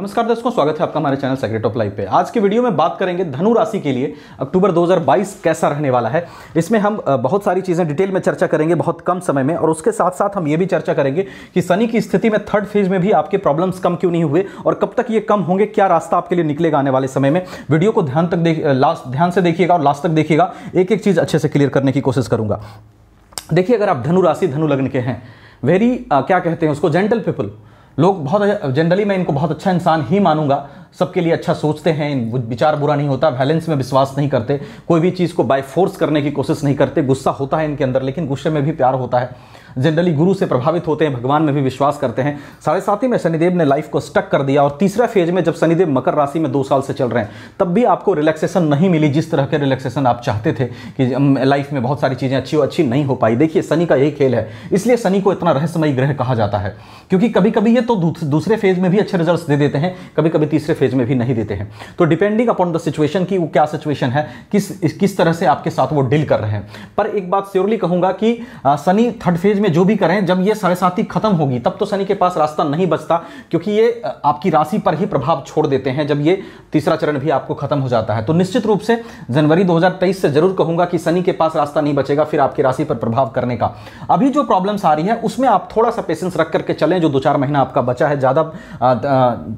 नमस्कार दोस्तों स्वागत है आपका हमारे चैनल सेक्रेट ऑफ लाइफ पे आज के वीडियो में बात करेंगे धनु राशि के लिए अक्टूबर 2022 कैसा रहने वाला है इसमें हम बहुत सारी चीज़ें डिटेल में चर्चा करेंगे बहुत कम समय में और उसके साथ साथ हम ये भी चर्चा करेंगे कि शनि की स्थिति में थर्ड फेज में भी आपके प्रॉब्लम्स कम क्यों नहीं हुए और कब तक ये कम होंगे क्या रास्ता आपके लिए निकलेगा आने वाले समय में वीडियो को ध्यान तक लास्ट ध्यान से देखिएगा और लास्ट तक देखिएगा एक एक चीज़ अच्छे से क्लियर करने की कोशिश करूंगा देखिए अगर आप धनु राशि धनु लग्न के हैं वेरी क्या कहते हैं उसको जेंटल पीपल लोग बहुत जनरली मैं इनको बहुत अच्छा इंसान ही मानूंगा सबके लिए अच्छा सोचते हैं विचार बुरा नहीं होता वैलेंस में विश्वास नहीं करते कोई भी चीज़ को बाय फोर्स करने की कोशिश नहीं करते गुस्सा होता है इनके अंदर लेकिन गुस्से में भी प्यार होता है जनरली गुरु से प्रभावित होते हैं भगवान में भी विश्वास करते हैं साढ़े ही में शनिदेव ने लाइफ को स्टक कर दिया और तीसरा फेज में जब शनिदेव मकर राशि में दो साल से चल रहे हैं तब भी आपको रिलैक्सेशन नहीं मिली जिस तरह के रिलैक्सेशन आप चाहते थे कि लाइफ में बहुत सारी चीज़ें अच्छी और अच्छी नहीं हो पाई देखिए शनि का यही खेल है इसलिए शनि को इतना रहस्यमय ग्रह कहा जाता है क्योंकि कभी कभी ये तो दूसरे फेज में भी अच्छे रिजल्ट दे देते हैं कभी कभी तीसरे फेज में भी नहीं देते हैं तो डिपेंडिंग अपॉन द सिचुएशन की वो क्या सिचुएशन है किस किस तरह से आपके साथ वो डील कर रहे हैं पर एक बात श्योरली कहूंगा कि शनि थर्ड फेज में जो भी करें जब ये साढ़े साथी खत्म होगी तब तो शनि के पास रास्ता नहीं बचता क्योंकि ये आपकी राशि पर ही प्रभाव छोड़ देते हैं जब ये तीसरा चरण भी आपको खत्म हो जाता है तो निश्चित रूप से जनवरी 2023 से जरूर कहूंगा कि शनि के पास रास्ता नहीं बचेगा फिर आपकी राशि पर प्रभाव करने का अभी जो प्रॉब्लम्स आ रही है उसमें आप थोड़ा सा पेशेंस रख करके चलें जो दो चार महीना आपका बचा है ज़्यादा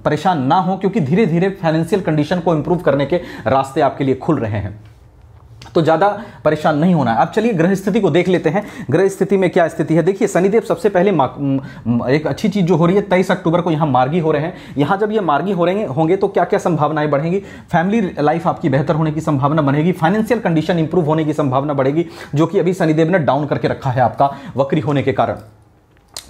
परेशान ना हो क्योंकि धीरे धीरे फाइनेंशियल कंडीशन को इंप्रूव करने के रास्ते आपके लिए खुल रहे हैं तो ज़्यादा परेशान नहीं होना है अब चलिए ग्रह स्थिति को देख लेते हैं ग्रह स्थिति में क्या स्थिति है देखिए शनिदेव सबसे पहले एक अच्छी चीज़ जो हो रही है तेईस अक्टूबर को यहाँ मार्गी हो रहे हैं यहाँ जब ये मार्गी हो रहे होंगे तो क्या क्या संभावनाएं बढ़ेंगी फैमिली लाइफ आपकी बेहतर होने की संभावना बनेगी फाइनेंशियल कंडीशन इंप्रूव होने की संभावना बढ़ेगी जो कि अभी शनिदेव ने डाउन करके रखा है आपका वक्री होने के कारण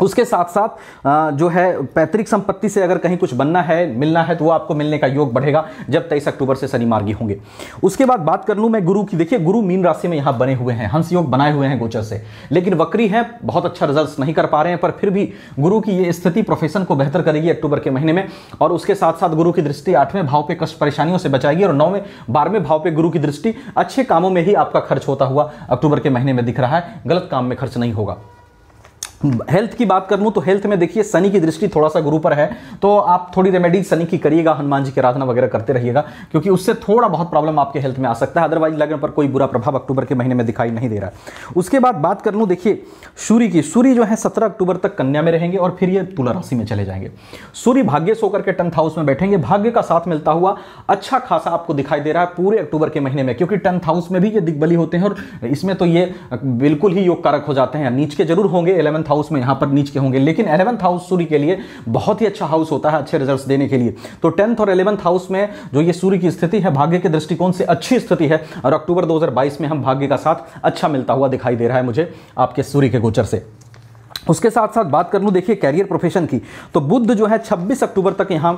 उसके साथ साथ जो है पैतृक संपत्ति से अगर कहीं कुछ बनना है मिलना है तो वो आपको मिलने का योग बढ़ेगा जब तेईस अक्टूबर से शनि मार्गी होंगे उसके बाद बात कर लूँ मैं गुरु की देखिए गुरु मीन राशि में यहाँ बने हुए हैं हंस योग बनाए हुए हैं गोचर से लेकिन वक्री हैं बहुत अच्छा रिजल्ट नहीं कर पा रहे हैं पर फिर भी गुरु की ये स्थिति प्रोफेशन को बेहतर करेगी अक्टूबर के महीने में और उसके साथ साथ गुरु की दृष्टि आठवें भाव पर कष्ट परेशानियों से बचाएगी और नौवें बारहवें भाव पर गुरु की दृष्टि अच्छे कामों में ही आपका खर्च होता हुआ अक्टूबर के महीने में दिख रहा है गलत काम में खर्च नहीं होगा हेल्थ की बात कर लूँ तो हेल्थ में देखिए शनि की दृष्टि थोड़ा सा गुरु पर है तो आप थोड़ी रेमेडीज शनि की करिएगा हनुमान जी की आराधना वगैरह करते रहिएगा क्योंकि उससे थोड़ा बहुत प्रॉब्लम आपके हेल्थ में आ सकता है अदरवाइज लग्न पर कोई बुरा प्रभाव अक्टूबर के महीने में दिखाई नहीं दे रहा उसके बाद बात कर लूँ देखिए सूर्य की सूर्य जो है सत्रह अक्टूबर तक कन्या में रहेंगे और फिर ये तुला राशि में चले जाएंगे सूर्य भाग्य सोकर के टेंथ हाउस में बैठेंगे भाग्य का साथ मिलता हुआ अच्छा खासा आपको दिखाई दे रहा है पूरे अक्टूबर के महीने में क्योंकि टेंथ हाउस में भी ये दिग्बली होते हैं और इसमें तो ये बिल्कुल ही योग कारक हो जाते हैं नीच के जरूर होंगे इलेवंथ हाउस में यहां पर नीच के होंगे लेकिन एलेवंथ हाउस सूर्य के लिए बहुत ही अच्छा हाउस होता है अच्छे रिजल्ट देने के लिए तो टेंथ और इलेवंथ हाउस में जो ये सूर्य की स्थिति है भाग्य के दृष्टिकोण से अच्छी स्थिति है और अक्टूबर दो में हम भाग्य का साथ अच्छा मिलता हुआ दिखाई दे रहा है मुझे आपके सूर्य के गोचर से उसके साथ साथ बात कर लूँ देखिए कैरियर प्रोफेशन की तो बुद्ध जो है 26 अक्टूबर तक यहाँ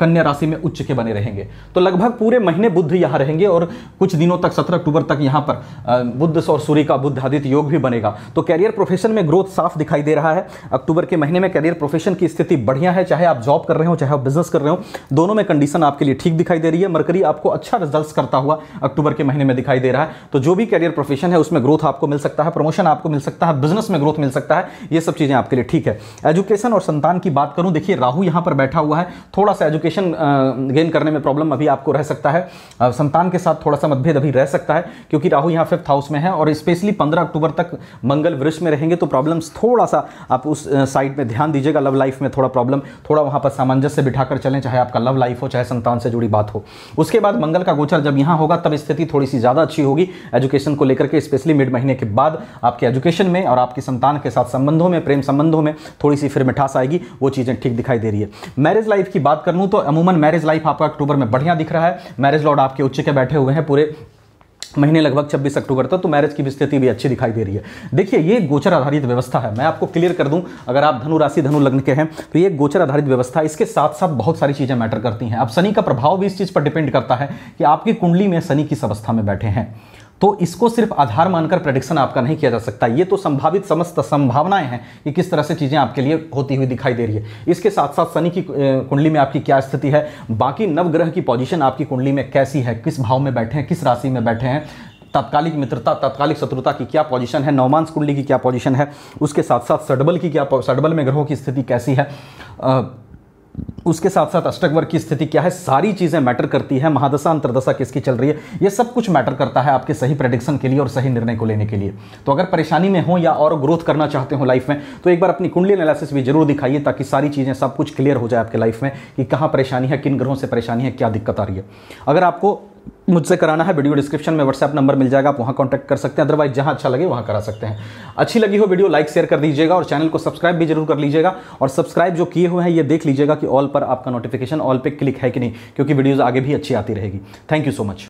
कन्या राशि में उच्च के बने रहेंगे तो लगभग पूरे महीने बुद्ध यहाँ रहेंगे और कुछ दिनों तक 17 अक्टूबर तक यहाँ पर आ, बुद्ध और सूर्य का बुद्ध आदित्य योग भी बनेगा तो कैरियर प्रोफेशन में ग्रोथ साफ दिखाई दे रहा है अक्टूबर के महीने में कैरियर प्रोफेशन की स्थिति बढ़िया है चाहे आप जॉब कर रहे हो चाहे आप बिजनेस कर रहे हो दोनों में कंडीशन आपके लिए ठीक दिखाई दे रही है मरकरी आपको अच्छा रिजल्ट करता हुआ अक्टूबर के महीने में दिखाई दे रहा है तो जो भी कैरियर प्रोफेशन है उसमें ग्रोथ आपको मिल सकता है प्रमोशन आपको मिल सकता है बिजनेस में ग्रोथ मिल सकता है ये सब चीज़ें आपके लिए ठीक है एजुकेशन और संतान की बात करूं देखिए राहु यहां पर बैठा हुआ है थोड़ा सा एजुकेशन गेन करने में प्रॉब्लम अभी आपको रह सकता है संतान के साथ थोड़ा सा मतभेद अभी रह सकता है क्योंकि राहु यहाँ फिफ्थ हाउस में है और स्पेशली पंद्रह अक्टूबर तक मंगल वृक्ष में रहेंगे तो प्रॉब्लम्स थोड़ा सा आप उस साइड में ध्यान दीजिएगा लव लाइफ में थोड़ा प्रॉब्लम थोड़ा वहाँ पर सामंजस्य बिठाकर चलें चाहे आपका लव लाइफ हो चाहे संतान से जुड़ी बात हो उसके बाद मंगल का गोचर जब यहाँ होगा तब स्थिति थोड़ी सी ज़्यादा अच्छी होगी एजुकेशन को लेकर के स्पेशली मिड महीने के बाद आपके एजुकेशन में और आपकी संतान के साथ संबंधों में प्रेम संबंधों में थोड़ी सी फिर मिठास आएगी वो चीज़ें ठीक दिखाई दे रही है मैरिज लाइफ की बात कर लूँ तो अमूमन मैरिज लाइफ आपका अक्टूबर में बढ़िया दिख रहा है मैरिज लॉर्ड आपके उच्च के बैठे हुए हैं पूरे महीने लगभग 26 अक्टूबर तक तो मैरिज की भी स्थिति भी अच्छी दिखाई दे रही है देखिए ये गोचर आधारित व्यवस्था है मैं आपको क्लियर कर दूं अगर आप धनु राशि धनु लग्न के हैं तो ये गोचर आधारित व्यवस्था है इसके साथ साथ बहुत सारी चीज़ें मैटर करती हैं अब शनि का प्रभाव भी इस चीज़ पर डिपेंड करता है कि आपकी कुंडली में शनि किस अवस्था में बैठे हैं तो इसको सिर्फ आधार मानकर प्रडिक्शन आपका नहीं किया जा सकता ये तो संभावित समस्त संभावनाएं हैं कि किस तरह से चीज़ें आपके लिए होती हुई दिखाई दे रही है इसके साथ साथ शनि की कुंडली में आपकी क्या स्थिति है बाकी नवग्रह की पोजिशन आपकी कुंडली में कैसी है किस भाव में बैठे हैं किस राशि में बैठे हैं तात्कालिक मित्रता तात्कालिक शत्रुता की क्या पोजीशन है नवमांस कुंडली की क्या पोजीशन है उसके साथ साथ सडबल की क्या सडबल में ग्रहों की स्थिति कैसी है आ, उसके साथ साथ अष्टक वर्ग की स्थिति क्या है सारी चीज़ें मैटर करती है महादशा अंतर्दशा किसकी चल रही है ये सब कुछ मैटर करता है आपके सही प्रडिक्शन के लिए और सही निर्णय को लेने के लिए तो अगर परेशानी में हो या और ग्रोथ करना चाहते हो लाइफ में तो एक बार अपनी कुंडली एनालिसिस भी जरूर दिखाइए ताकि सारी चीज़ें सब कुछ क्लियर हो जाए आपके लाइफ में कि कहाँ परेशानी है किन ग्रहों से परेशानी है क्या दिक्कत आ रही है अगर आपको मुझसे कराना है वीडियो डिस्क्रिप्शन में व्हाट्सएप नंबर मिल जाएगा आप वहाँ कॉन्टैक्ट कर सकते हैं अदरवाइज जहाँ अच्छा लगे वहाँ करा सकते हैं अच्छी लगी हो वीडियो लाइक शेयर कर दीजिएगा और चैनल को सब्सक्राइब भी जरूर कर लीजिएगा और सब्सक्राइब जो किए हुए हैं ये देख लीजिएगा कि ऑल पर आपका नोटिफिकेशन ऑल पे क्लिक है कि नहीं क्योंकि वीडियोज़ आगे भी अच्छी आती रहेगी थैंक यू सो मच